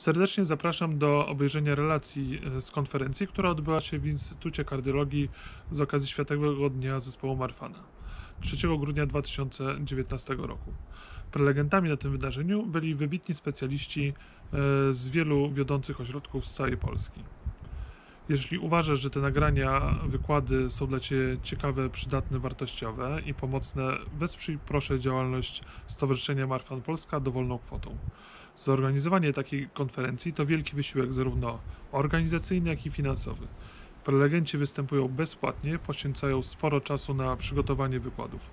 Serdecznie zapraszam do obejrzenia relacji e, z konferencji, która odbyła się w Instytucie Kardiologii z okazji Światowego Dnia Zespołu Marfana 3 grudnia 2019 roku. Prelegentami na tym wydarzeniu byli wybitni specjaliści e, z wielu wiodących ośrodków z całej Polski. Jeśli uważasz, że te nagrania, wykłady są dla Ciebie ciekawe, przydatne, wartościowe i pomocne, wesprzyj proszę działalność Stowarzyszenia Marfan Polska dowolną kwotą. Zorganizowanie takiej konferencji to wielki wysiłek zarówno organizacyjny, jak i finansowy. Prelegenci występują bezpłatnie, poświęcają sporo czasu na przygotowanie wykładów.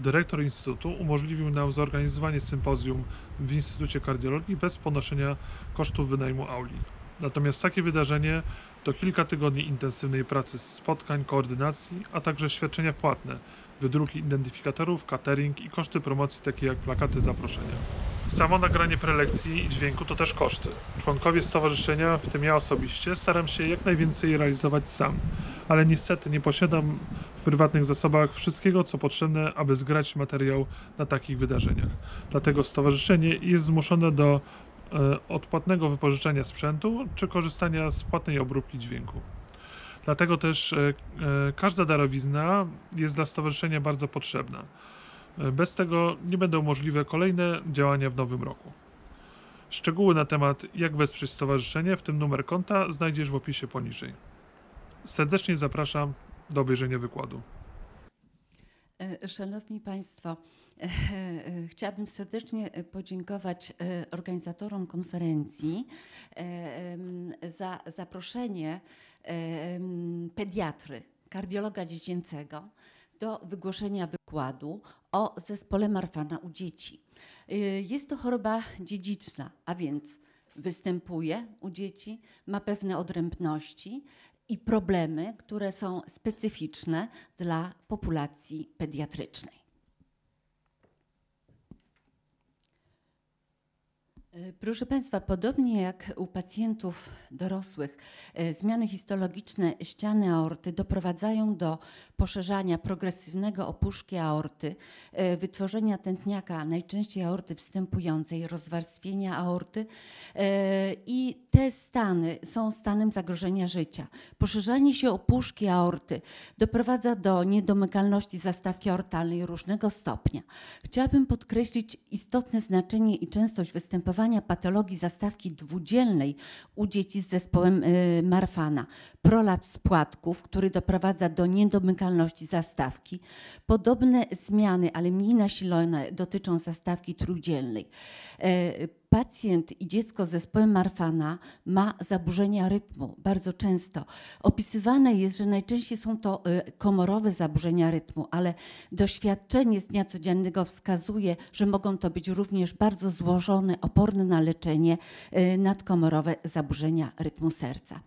Dyrektor Instytutu umożliwił nam zorganizowanie sympozjum w Instytucie Kardiologii bez ponoszenia kosztów wynajmu auli. Natomiast takie wydarzenie to kilka tygodni intensywnej pracy, spotkań, koordynacji, a także świadczenia płatne, wydruki identyfikatorów, catering i koszty promocji takie jak plakaty zaproszenia. Samo nagranie prelekcji i dźwięku to też koszty. Członkowie stowarzyszenia, w tym ja osobiście, staram się jak najwięcej realizować sam, ale niestety nie posiadam w prywatnych zasobach wszystkiego, co potrzebne, aby zgrać materiał na takich wydarzeniach. Dlatego stowarzyszenie jest zmuszone do e, odpłatnego wypożyczenia sprzętu czy korzystania z płatnej obróbki dźwięku. Dlatego też e, e, każda darowizna jest dla stowarzyszenia bardzo potrzebna. E, bez tego nie będą możliwe kolejne działania w nowym roku. Szczegóły na temat jak wesprzeć stowarzyszenie, w tym numer konta, znajdziesz w opisie poniżej. Serdecznie zapraszam do obejrzenia wykładu. Szanowni Państwo, chciałabym serdecznie podziękować organizatorom konferencji za zaproszenie pediatry, kardiologa dziecięcego do wygłoszenia wykładu o zespole Marfana u dzieci. Y, jest to choroba dziedziczna, a więc występuje u dzieci, ma pewne odrębności i problemy, które są specyficzne dla populacji pediatrycznej. E, proszę Państwa, podobnie jak u pacjentów dorosłych, e, zmiany histologiczne ściany aorty doprowadzają do poszerzania progresywnego opuszki aorty, e, wytworzenia tętniaka, najczęściej aorty wstępującej, rozwarstwienia aorty i te stany są stanem zagrożenia życia. Poszerzanie się opuszki aorty doprowadza do niedomykalności zastawki aortalnej różnego stopnia. Chciałabym podkreślić istotne znaczenie i częstość występowania patologii zastawki dwudzielnej u dzieci z zespołem y, Marfana, prolaps płatków, który doprowadza do niedomykalności zastawki. Podobne zmiany, ale mniej nasilone, dotyczą zastawki trójdzielnej y, pacjent i dziecko z zespołem Marfana ma zaburzenia rytmu bardzo często. Opisywane jest, że najczęściej są to y, komorowe zaburzenia rytmu, ale doświadczenie z dnia codziennego wskazuje, że mogą to być również bardzo złożone, oporne na leczenie y, nadkomorowe zaburzenia rytmu serca.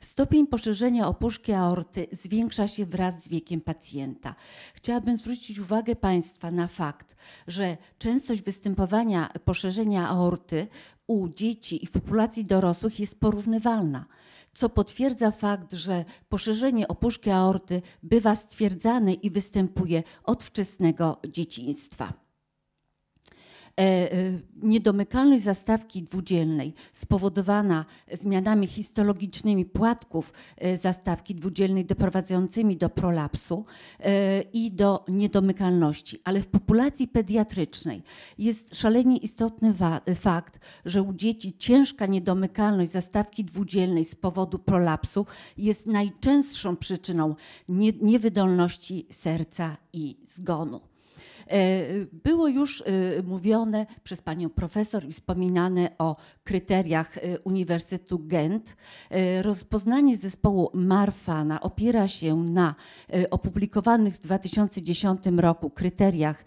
Stopień poszerzenia opuszki aorty zwiększa się wraz z wiekiem pacjenta. Chciałabym zwrócić uwagę Państwa na fakt, że częstość występowania poszerzenia aorty u dzieci i w populacji dorosłych jest porównywalna co potwierdza fakt, że poszerzenie opuszki aorty bywa stwierdzane i występuje od wczesnego dzieciństwa. E, e, niedomykalność zastawki dwudzielnej spowodowana zmianami histologicznymi płatków e, zastawki dwudzielnej doprowadzającymi do prolapsu i do niedomykalności. Ale w populacji pediatrycznej jest szalenie istotny fakt, że u dzieci ciężka niedomykalność zastawki dwudzielnej z powodu prolapsu jest najczęstszą przyczyną niewydolności serca i zgonu. E, było już e, mówione przez panią profesor i wspominane o kryteriach e, Uniwersytetu Gent. Rozpoznanie zespołu Marfana opiera się na opublikowanych w 2010 roku kryteriach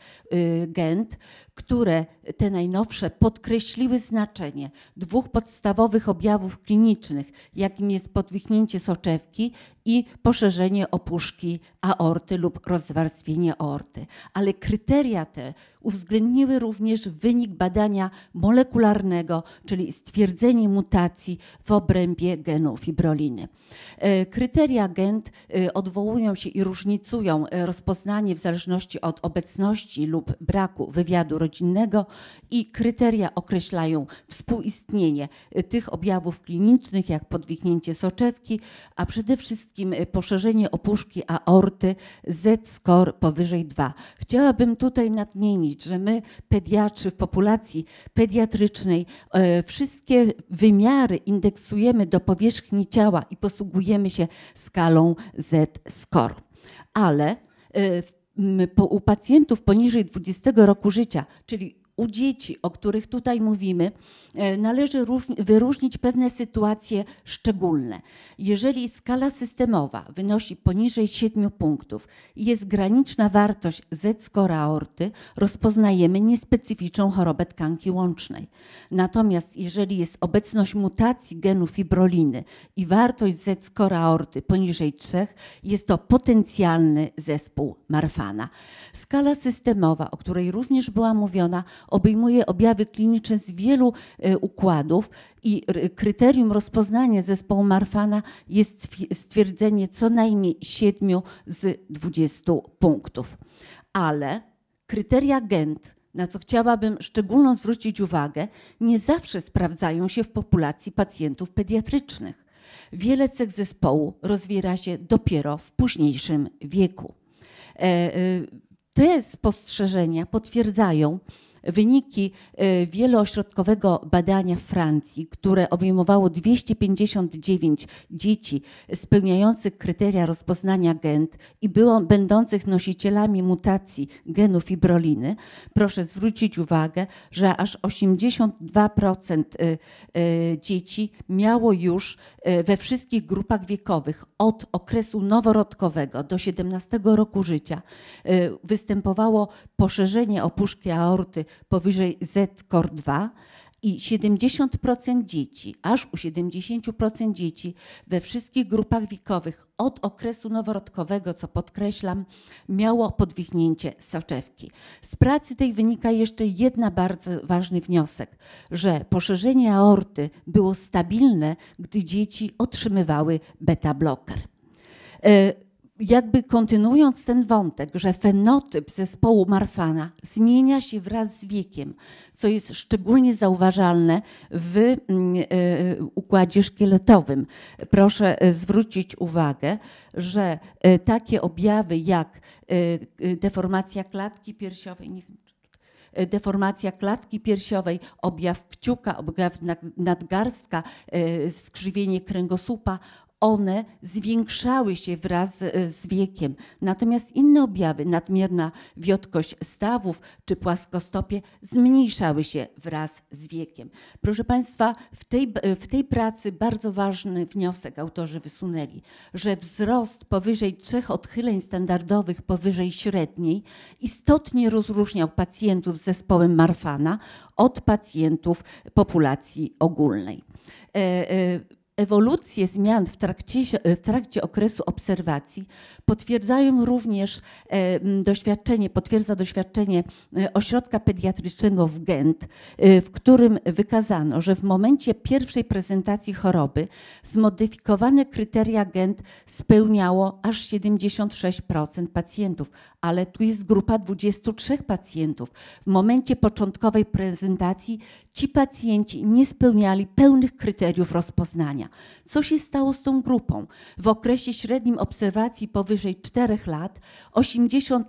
Gent, które te najnowsze podkreśliły znaczenie dwóch podstawowych objawów klinicznych, jakim jest podwichnięcie soczewki i poszerzenie opuszki aorty lub rozwarstwienie aorty. Ale kryteria Kryteria te uwzględniły również wynik badania molekularnego, czyli stwierdzenie mutacji w obrębie genu fibroliny. E, kryteria GENT e, odwołują się i różnicują e, rozpoznanie w zależności od obecności lub braku wywiadu rodzinnego i kryteria określają współistnienie tych objawów klinicznych jak podwichnięcie soczewki, a przede wszystkim poszerzenie opuszki aorty Z-score powyżej 2. Chciałabym tu tutaj nadmienić, że my pediatrzy w populacji pediatrycznej e, wszystkie wymiary indeksujemy do powierzchni ciała i posługujemy się skalą Z-score. Ale e, u pacjentów poniżej 20 roku życia, czyli u dzieci, o których tutaj mówimy, e, należy wyróżnić pewne sytuacje szczególne. Jeżeli skala systemowa wynosi poniżej 7 punktów i jest graniczna wartość Z-skora aorty, rozpoznajemy niespecyficzną chorobę tkanki łącznej. Natomiast jeżeli jest obecność mutacji genu fibroliny i wartość Z-skora aorty poniżej 3, jest to potencjalny zespół Marfana. Skala systemowa, o której również była mówiona, obejmuje objawy kliniczne z wielu e, układów i kryterium rozpoznania zespołu Marfana jest stwierdzenie co najmniej 7 z 20 punktów. Ale kryteria GENT na co chciałabym szczególną zwrócić uwagę, nie zawsze sprawdzają się w populacji pacjentów pediatrycznych. Wiele cech zespołu rozwiera się dopiero w późniejszym wieku. E, e, te spostrzeżenia potwierdzają, Wyniki y, wieloośrodkowego badania Francji, które obejmowało 259 dzieci spełniających kryteria rozpoznania gent i było, będących nosicielami mutacji genu fibroliny, proszę zwrócić uwagę, że aż 82% y, y, dzieci miało już we wszystkich grupach wiekowych od okresu noworodkowego do 17 roku życia występowało poszerzenie opuszki aorty powyżej ZKOR 2 i 70% dzieci, aż u 70% dzieci we wszystkich grupach wiekowych od okresu noworodkowego, co podkreślam, miało podwichnięcie soczewki. Z pracy tej wynika jeszcze jedna bardzo ważny wniosek, że poszerzenie aorty było stabilne, gdy dzieci otrzymywały beta bloker. E, jakby kontynuując ten wątek, że fenotyp zespołu Marfana zmienia się wraz z wiekiem, co jest szczególnie zauważalne w mm, e, układzie szkieletowym. Proszę e, zwrócić uwagę, że e, takie objawy jak deformacja klatki piersiowej, nie wiem, deformacja klatki piersiowej, objaw kciuka, objaw nadgarstka, skrzywienie kręgosłupa, one zwiększały się wraz e, z wiekiem. Natomiast inne objawy, nadmierna wiotkość stawów czy płaskostopie, zmniejszały się wraz z wiekiem. Proszę Państwa, w tej, w tej pracy bardzo ważny wniosek autorzy wysunęli, że wzrost powyżej trzech odchyleń standardowych powyżej średniej istotnie rozróżniał pacjentów z zespołem Marfana od pacjentów populacji ogólnej. E, e, Ewolucje zmian w trakcie, w trakcie okresu obserwacji potwierdzają również e, doświadczenie, potwierdza doświadczenie e, ośrodka pediatrycznego w Gent, e, w którym wykazano, że w momencie pierwszej prezentacji choroby zmodyfikowane kryteria Gent spełniało aż 76% pacjentów, ale tu jest grupa 23 pacjentów. W momencie początkowej prezentacji ci pacjenci nie spełniali pełnych kryteriów rozpoznania badania, co się stało z tą grupą. W okresie średnim obserwacji powyżej 4 lat 80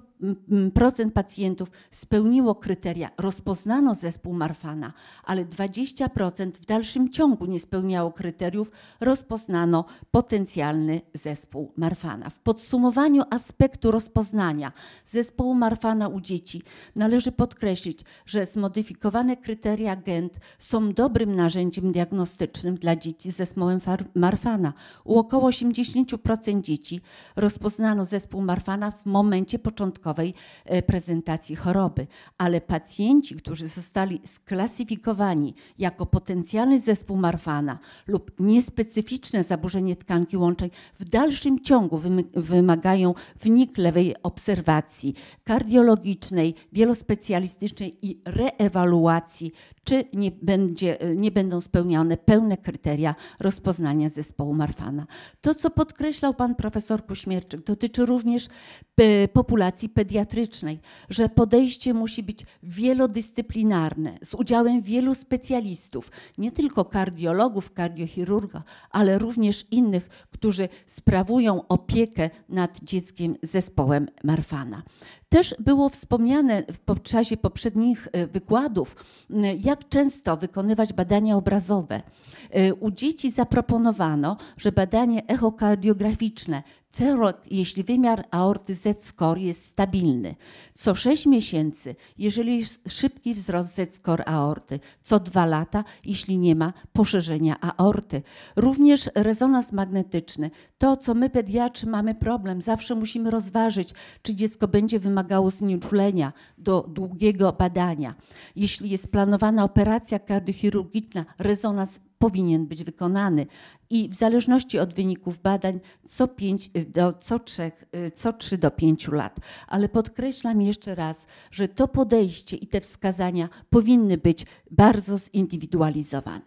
procent pacjentów spełniło kryteria, rozpoznano zespół Marfana, ale 20% w dalszym ciągu nie spełniało kryteriów, rozpoznano potencjalny zespół Marfana. W podsumowaniu aspektu rozpoznania zespołu Marfana u dzieci należy podkreślić, że zmodyfikowane kryteria GENT są dobrym narzędziem diagnostycznym dla dzieci z zespołem Marfana. U około 80% dzieci rozpoznano zespół Marfana w momencie początkowym E, prezentacji choroby, ale pacjenci, którzy zostali sklasyfikowani jako potencjalny zespół Marfana lub niespecyficzne zaburzenie tkanki łączej w dalszym ciągu wymagają wnikliwej obserwacji kardiologicznej, wielospecjalistycznej i reewaluacji, czy nie, będzie, e, nie będą spełniane pełne kryteria rozpoznania zespołu Marfana. To, co podkreślał pan profesor Kuśmierczyk, dotyczy również e, populacji pediatrycznej pediatrycznej, że podejście musi być wielodyscyplinarne, z udziałem wielu specjalistów, nie tylko kardiologów, kardiochirurga, ale również innych, którzy sprawują opiekę nad dzieckiem z zespołem Marfana. Też było wspomniane w czasie poprzednich e, wykładów, jak często wykonywać badania obrazowe. E, u dzieci zaproponowano, że badanie echokardiograficzne cerot, jeśli wymiar aorty Z-score jest stabilny, co 6 miesięcy, jeżeli jest szybki wzrost Z-score aorty, co 2 lata, jeśli nie ma poszerzenia aorty. Również rezonans magnetyczny. To, co my pediatrzy mamy problem, zawsze musimy rozważyć, czy dziecko będzie wymagało znieczulenia do długiego badania. Jeśli jest planowana operacja kardiochirurgiczna, rezonans powinien być wykonany i w zależności od wyników badań co, y, do, co, 3, y, co do 5 lat. Ale podkreślam jeszcze raz, że to podejście i te wskazania powinny być bardzo zindywidualizowane.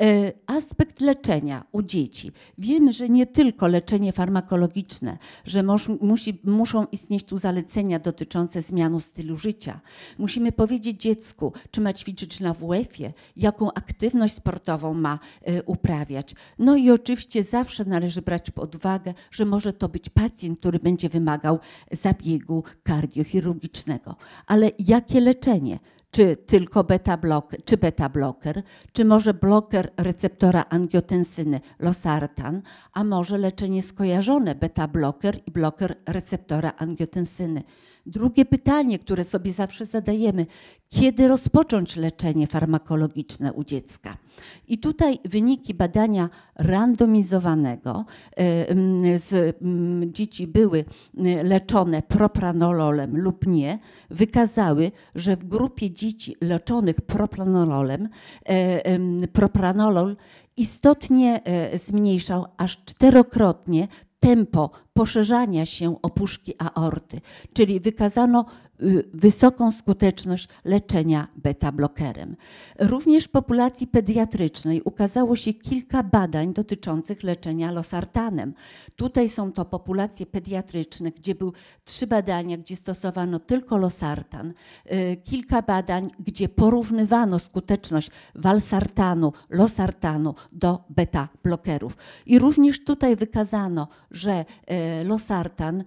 E, aspekt leczenia u dzieci. Wiemy, że nie tylko leczenie farmakologiczne, że musi, muszą istnieć tu zalecenia dotyczące zmiany stylu życia. Musimy powiedzieć dziecku, czy ma ćwiczyć na WF-ie, jaką aktywność sportową ma e, uprawiać. No no i oczywiście zawsze należy brać pod uwagę, że może to być pacjent, który będzie wymagał zabiegu kardiochirurgicznego. Ale jakie leczenie? czy tylko beta blok, czy beta bloker, czy może bloker receptora angiotensyny losartan, a może leczenie skojarzone beta bloker i bloker receptora angiotensyny Drugie pytanie, które sobie zawsze zadajemy, kiedy rozpocząć leczenie farmakologiczne u dziecka? I tutaj wyniki badania randomizowanego e, z dzieci były leczone propranololem lub nie, wykazały, że w grupie dzieci leczonych propranololem e, propranolol istotnie e, zmniejszał aż czterokrotnie tempo poszerzania się opuszki aorty, czyli wykazano Y, wysoką skuteczność leczenia beta-blokerem. Również w populacji pediatrycznej ukazało się kilka badań dotyczących leczenia losartanem. Tutaj są to populacje pediatryczne, gdzie były trzy badania, gdzie stosowano tylko losartan, y, kilka badań, gdzie porównywano skuteczność walsartanu, losartanu do beta-blokerów. I również tutaj wykazano, że y, losartan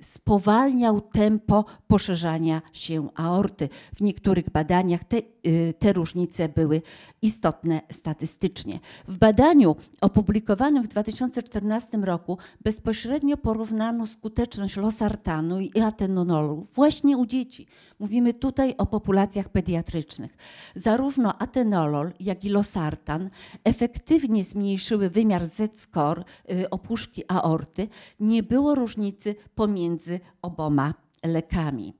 spowalniał tempo poszerzania poszerzania się aorty. W niektórych badaniach te, y, te różnice były istotne statystycznie. W badaniu opublikowanym w 2014 roku bezpośrednio porównano skuteczność losartanu i atenolu właśnie u dzieci. Mówimy tutaj o populacjach pediatrycznych. Zarówno atenolol, jak i losartan efektywnie zmniejszyły wymiar Z-score y, opuszki aorty. Nie było różnicy pomiędzy oboma lekami.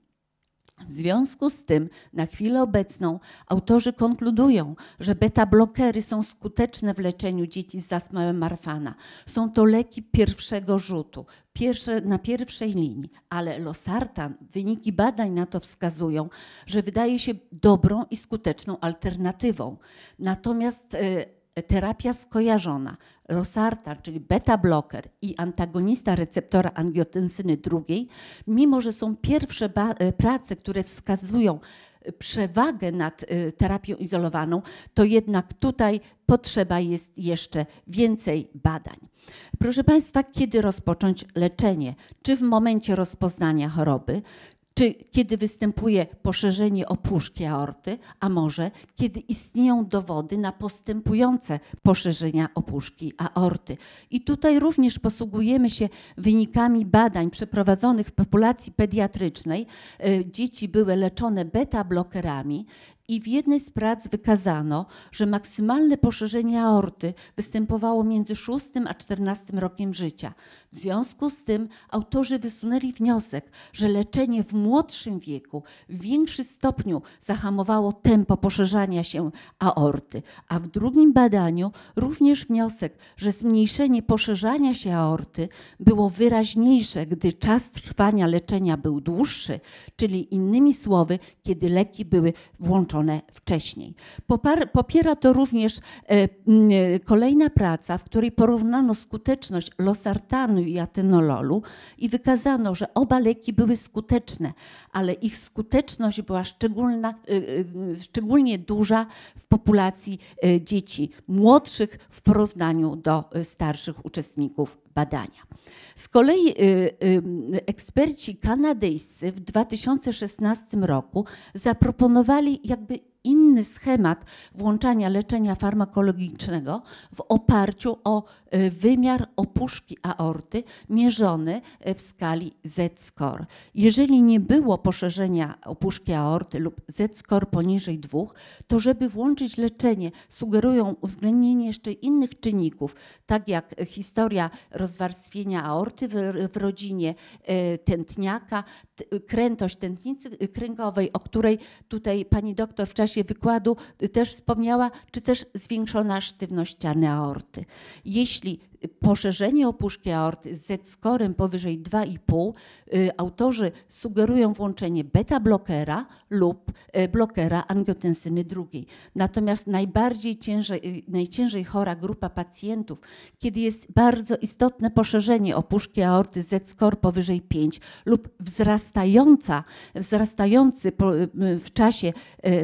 W związku z tym, na chwilę obecną, autorzy konkludują, że beta-blokery są skuteczne w leczeniu dzieci z zasmałem Marfana. Są to leki pierwszego rzutu, pierwsze, na pierwszej linii, ale losartan, wyniki badań na to wskazują, że wydaje się dobrą i skuteczną alternatywą. Natomiast y, terapia skojarzona, losartan, czyli beta-bloker i antagonista receptora angiotensyny drugiej, mimo że są pierwsze e, prace, które wskazują e, przewagę nad e, terapią izolowaną, to jednak tutaj potrzeba jest jeszcze więcej badań. Proszę Państwa, kiedy rozpocząć leczenie? Czy w momencie rozpoznania choroby, czy kiedy występuje poszerzenie opuszki aorty, a może kiedy istnieją dowody na postępujące poszerzenia opuszki aorty. I tutaj również posługujemy się wynikami badań przeprowadzonych w populacji pediatrycznej. E, dzieci były leczone beta-blokerami i w jednej z prac wykazano, że maksymalne poszerzenie aorty występowało między 6 a 14 rokiem życia. W związku z tym autorzy wysunęli wniosek, że leczenie w młodszym wieku w większym stopniu zahamowało tempo poszerzania się aorty, a w drugim badaniu również wniosek, że zmniejszenie poszerzania się aorty było wyraźniejsze, gdy czas trwania leczenia był dłuższy, czyli innymi słowy, kiedy leki były włączone wcześniej. Popar, popiera to również e, e, kolejna praca, w której porównano skuteczność losartanu i atenololu i wykazano, że oba leki były skuteczne, ale ich skuteczność była e, szczególnie duża w populacji dzieci młodszych w porównaniu do starszych uczestników badania. Z kolei y, y, eksperci kanadyjscy w 2016 roku zaproponowali jakby inny schemat włączania leczenia farmakologicznego w oparciu o y, wymiar opuszki aorty mierzony y, w skali Z-score. Jeżeli nie było poszerzenia opuszki aorty lub Z-score poniżej 2, to żeby włączyć leczenie sugerują uwzględnienie jeszcze innych czynników, tak jak historia rozwarstwienia aorty w, w rodzinie y, tętniaka, krętość tętnicy kręgowej, o której tutaj pani doktor w czasie czasie wykładu y, też wspomniała, czy też zwiększona sztywność ściany aorty. Jeśli poszerzenie opuszki aorty z Z-skorem powyżej 2,5 y, autorzy sugerują włączenie beta-blokera lub y, blokera angiotensyny drugiej. Natomiast najbardziej ciężej, y, najciężej chora grupa pacjentów, kiedy jest bardzo istotne poszerzenie opuszki aorty Z-skor powyżej 5 lub wzrastająca, wzrastający w czasie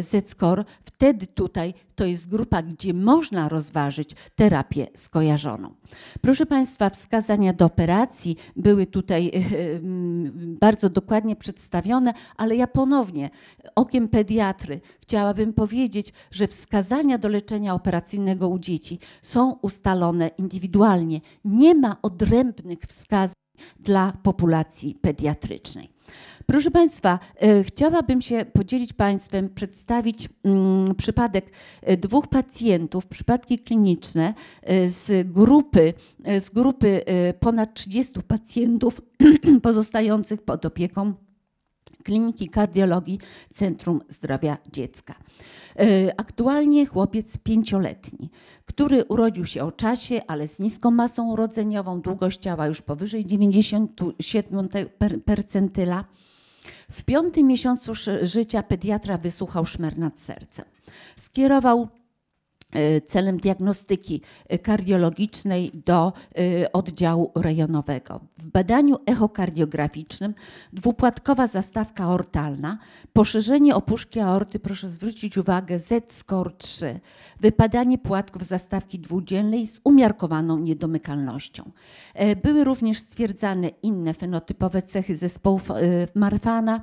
Z-skor, wtedy tutaj to jest grupa, gdzie można rozważyć terapię skojarzoną. Proszę Państwa, wskazania do operacji były tutaj e, e, bardzo dokładnie przedstawione, ale ja ponownie okiem pediatry chciałabym powiedzieć, że wskazania do leczenia operacyjnego u dzieci są ustalone indywidualnie. Nie ma odrębnych wskazań dla populacji pediatrycznej. Proszę Państwa, e, chciałabym się podzielić Państwem, przedstawić mm, przypadek e, dwóch pacjentów, przypadki kliniczne e, z grupy, z grupy ponad 30 pacjentów pozostających pod opieką Kliniki Kardiologii Centrum Zdrowia Dziecka. Aktualnie chłopiec pięcioletni, który urodził się o czasie, ale z niską masą urodzeniową, długość ciała już powyżej 97 percentyla. Per w piątym miesiącu życia pediatra wysłuchał szmer nad sercem. Skierował E, celem diagnostyki e, kardiologicznej do e, oddziału rejonowego. W badaniu echokardiograficznym dwupłatkowa zastawka aortalna, poszerzenie opuszki aorty, proszę zwrócić uwagę, Z-score 3, wypadanie płatków zastawki dwudzielnej z umiarkowaną niedomykalnością. Były również stwierdzane inne fenotypowe cechy zespołu Marfana,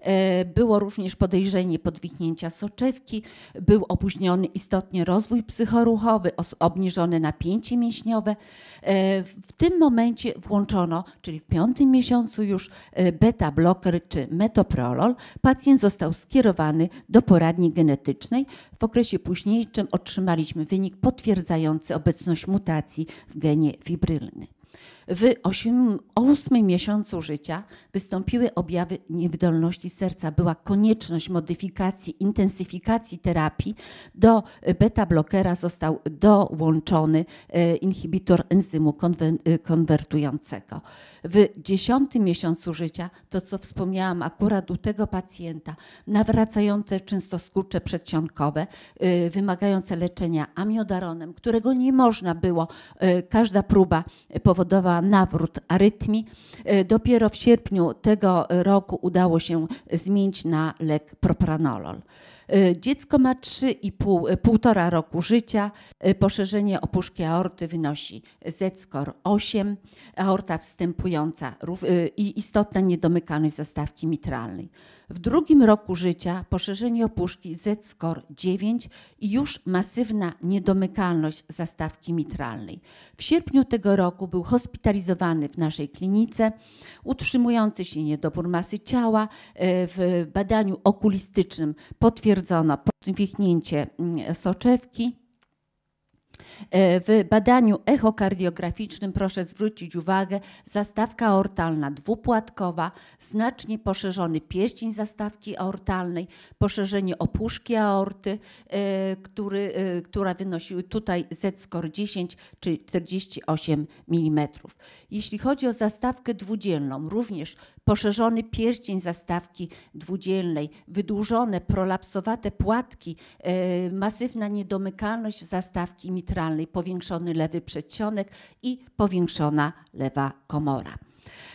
E, było również podejrzenie podwichnięcia soczewki, był opóźniony istotnie rozwój psychoruchowy, obniżone napięcie mięśniowe. E, w tym momencie włączono, czyli w piątym miesiącu już e, beta-bloker czy metoprolol. Pacjent został skierowany do poradni genetycznej. W okresie późniejszym otrzymaliśmy wynik potwierdzający obecność mutacji w genie fibrylnym. W 8, miesiącu życia wystąpiły objawy niewydolności serca. Była konieczność modyfikacji, intensyfikacji terapii. Do e, beta-blokera został dołączony e, inhibitor enzymu e, konwertującego w dziesiątym miesiącu życia, to co wspomniałam akurat u tego pacjenta, nawracające często skurcze przedsionkowe, y, wymagające leczenia amiodaronem, którego nie można było, y, każda próba powodowała nawrót arytmii. Y, dopiero w sierpniu tego roku udało się zmienić na lek propranolol. Y, dziecko ma 3,5 y, roku życia. Y, poszerzenie opuszki aorty wynosi Z-skor 8. Aorta wstępująca i istotna niedomykalność zastawki mitralnej. W drugim roku życia poszerzenie opuszki Z-skor 9 i już masywna niedomykalność zastawki mitralnej. W sierpniu tego roku był hospitalizowany w naszej klinice, utrzymujący się niedobór masy ciała. E, w badaniu okulistycznym potwierdzono podwichnięcie mm, soczewki E, w badaniu echokardiograficznym proszę zwrócić uwagę, zastawka aortalna dwupłatkowa, znacznie poszerzony pierścień zastawki aortalnej, poszerzenie opuszki aorty, e, który, e, która wynosi tutaj Z-score 10 czy 48 mm. Jeśli chodzi o zastawkę dwudzielną, również poszerzony pierścień zastawki dwudzielnej, wydłużone, prolapsowate płatki, e, masywna niedomykalność zastawki mitralnej, powiększony lewy przedsionek i powiększona lewa komora.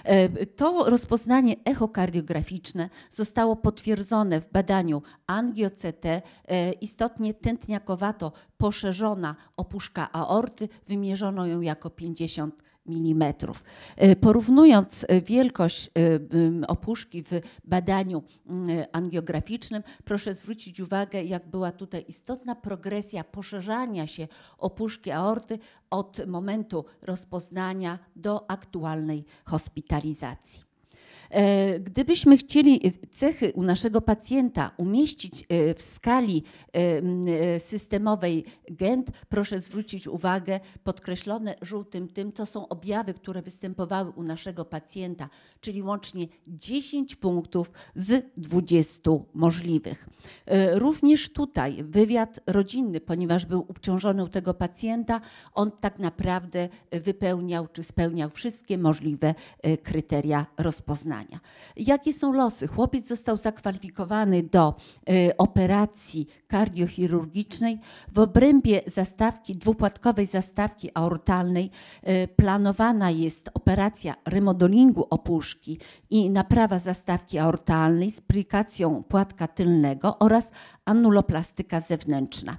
E, to rozpoznanie echokardiograficzne zostało potwierdzone w badaniu angio-CT. E, istotnie tętniakowato poszerzona opuszka aorty, wymierzono ją jako 50 mm. Porównując e, wielkość e, opuszki w badaniu angiograficznym, proszę zwrócić uwagę, jak była tutaj istotna progresja poszerzania się opuszki aorty od momentu rozpoznania do aktualnej hospitalizacji. E, gdybyśmy chcieli cechy u naszego pacjenta umieścić e, w skali e, systemowej GENT, proszę zwrócić uwagę, podkreślone żółtym tym to są objawy, które występowały u naszego pacjenta, czyli łącznie 10 punktów z 20 możliwych. Również tutaj wywiad rodzinny, ponieważ był obciążony u tego pacjenta, on tak naprawdę wypełniał czy spełniał wszystkie możliwe kryteria rozpoznania badania. Jakie są losy? Chłopiec został zakwalifikowany do y, operacji kardiochirurgicznej w obrębie zastawki, dwupłatkowej zastawki aortalnej. Y, planowana jest operacja remodelingu opuszki i naprawa zastawki aortalnej z plikacją płatka tylnego oraz anuloplastyka zewnętrzna.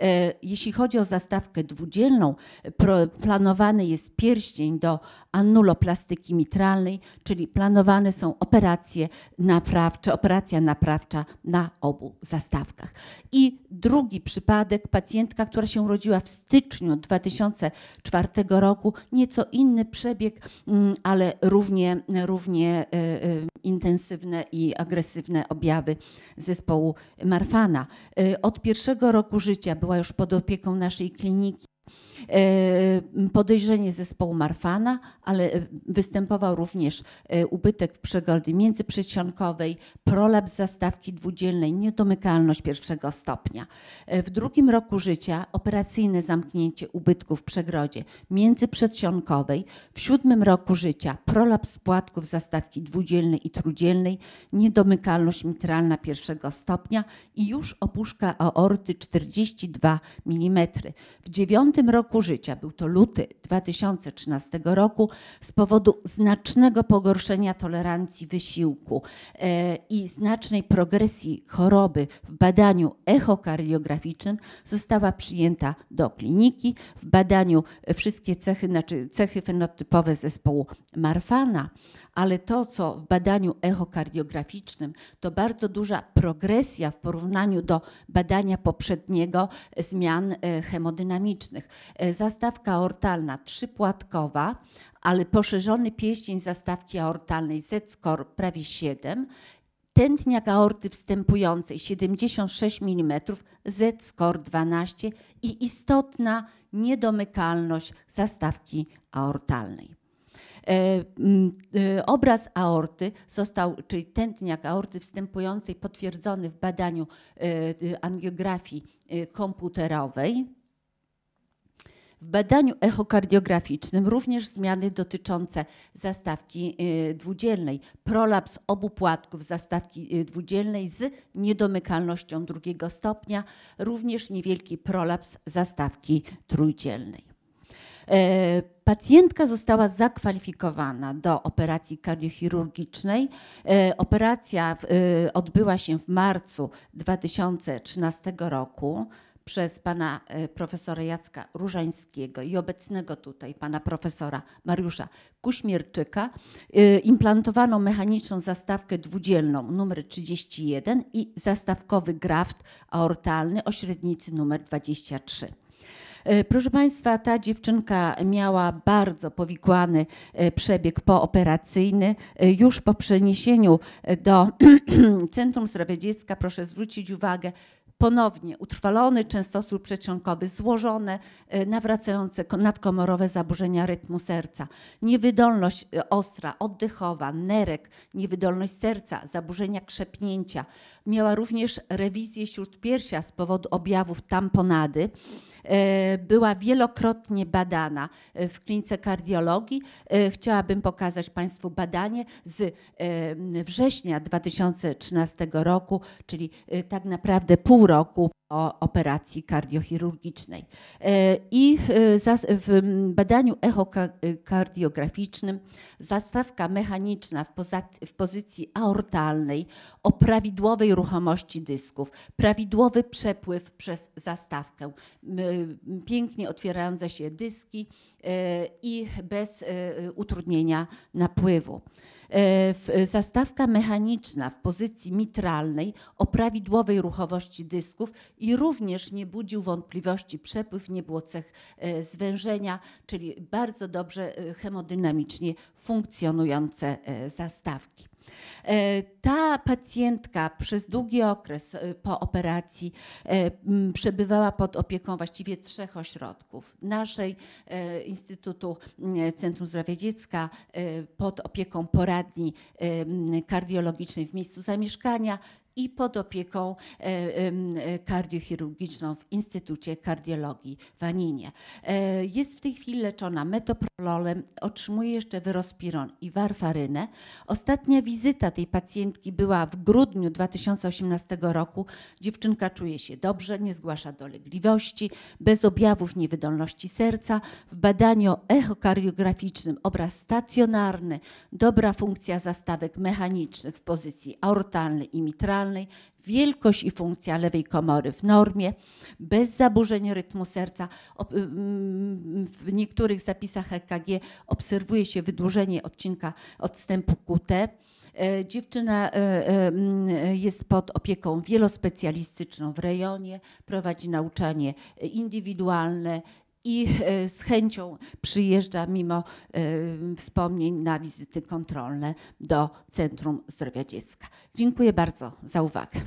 E, jeśli chodzi o zastawkę dwudzielną, planowany jest pierścień do anuloplastyki mitralnej, czyli planowane są operacje naprawcze, operacja naprawcza na obu zastawkach. I drugi przypadek, pacjentka, która się urodziła w styczniu 2004 roku, nieco inny przebieg, mm, ale równie, równie e, e, intensywne i agresywne objawy zespołu Marfana. Od pierwszego roku życia był była już pod opieką naszej kliniki. E, podejrzenie zespołu Marfana, ale e, występował również e, ubytek w przegody międzyprzedsionkowej, prolaps zastawki dwudzielnej, niedomykalność pierwszego stopnia. W drugim roku życia operacyjne zamknięcie ubytku w przegrodzie międzyprzedsionkowej, w siódmym roku życia prolaps płatków zastawki dwudzielnej i trudzielnej, niedomykalność mitralna pierwszego stopnia i już opuszka aorty 42 mm. W dziewiątym roku roku życia, był to luty 2013 roku, z powodu znacznego pogorszenia tolerancji wysiłku e, i znacznej progresji choroby w badaniu echokardiograficznym została przyjęta do kliniki. W badaniu wszystkie cechy, znaczy cechy fenotypowe zespołu Marfana, ale to, co w badaniu echokardiograficznym, to bardzo duża progresja w porównaniu do badania poprzedniego zmian e, hemodynamicznych. E, zastawka aortalna trzypłatkowa, ale poszerzony pierścień zastawki aortalnej Z-score prawie 7, tętniak aorty wstępującej 76 mm, Z-score 12 i istotna niedomykalność zastawki aortalnej. E, e, obraz aorty został, czyli tętniak aorty wstępującej, potwierdzony w badaniu e, angiografii komputerowej. W badaniu echokardiograficznym również zmiany dotyczące zastawki dwudzielnej, prolaps obu płatków zastawki dwudzielnej z niedomykalnością drugiego stopnia, również niewielki prolaps zastawki trójdzielnej. E, pacjentka została zakwalifikowana do operacji kardiochirurgicznej. E, operacja e, odbyła się w marcu 2013 roku przez pana profesora Jacka Różańskiego i obecnego tutaj pana profesora Mariusza Kuśmierczyka implantowano mechaniczną zastawkę dwudzielną numer 31 i zastawkowy graft aortalny o średnicy numer 23. E, proszę Państwa, ta dziewczynka miała bardzo powikłany e, przebieg pooperacyjny. E, już po przeniesieniu do Centrum Zdrowia Dziecka, proszę zwrócić uwagę, ponownie utrwalony częstosłup przedsionkowy, złożone, nawracające nadkomorowe zaburzenia rytmu serca, niewydolność e, ostra, oddechowa, nerek, niewydolność serca, zaburzenia krzepnięcia. Miała również rewizję śródpiersia z powodu objawów tamponady. E, była wielokrotnie badana e, w klinice kardiologii. Chciałabym pokazać Państwu badanie z września 2013 roku, czyli tak naprawdę pół roku po operacji kardiochirurgicznej. E, I e, w badaniu echokardiograficznym zastawka mechaniczna w pozycji aortalnej o prawidłowej ruchomości dysków, prawidłowy przepływ przez zastawkę, pięknie otwierające się dyski e, i bez utrudnienia napływu. E, zastawka mechaniczna w pozycji mitralnej o prawidłowej ruchowości dysków i również nie budził wątpliwości przepływ, nie było cech e, zwężenia, czyli bardzo dobrze e, hemodynamicznie funkcjonujące zastawki. E, ta pacjentka przez długi okres e, po operacji e, przebywała pod opieką właściwie trzech ośrodków. Naszej Instytutu Centrum Zdrowia Dziecka pod opieką poradni kardiologicznej w miejscu zamieszkania, i pod opieką e, e, kardiochirurgiczną w Instytucie Kardiologii w Aninie. E, jest w tej chwili leczona metoprololem, otrzymuje jeszcze wyrospiron i warfarynę. Ostatnia wizyta tej pacjentki była w grudniu 2018 roku. Dziewczynka czuje się dobrze, nie zgłasza dolegliwości, bez objawów niewydolności serca. W badaniu echokardiograficznym obraz stacjonarny, dobra funkcja zastawek mechanicznych w pozycji aortalnej i mitralnej, wielkość i funkcja lewej komory w normie, bez zaburzeń rytmu serca. W niektórych zapisach EKG obserwuje się wydłużenie odcinka odstępu QT. E, dziewczyna e, e, jest pod opieką wielospecjalistyczną w rejonie, prowadzi nauczanie indywidualne, i e, z chęcią przyjeżdża mimo e, wspomnień na wizyty kontrolne do Centrum Zdrowia Dziecka. Dziękuję bardzo za uwagę.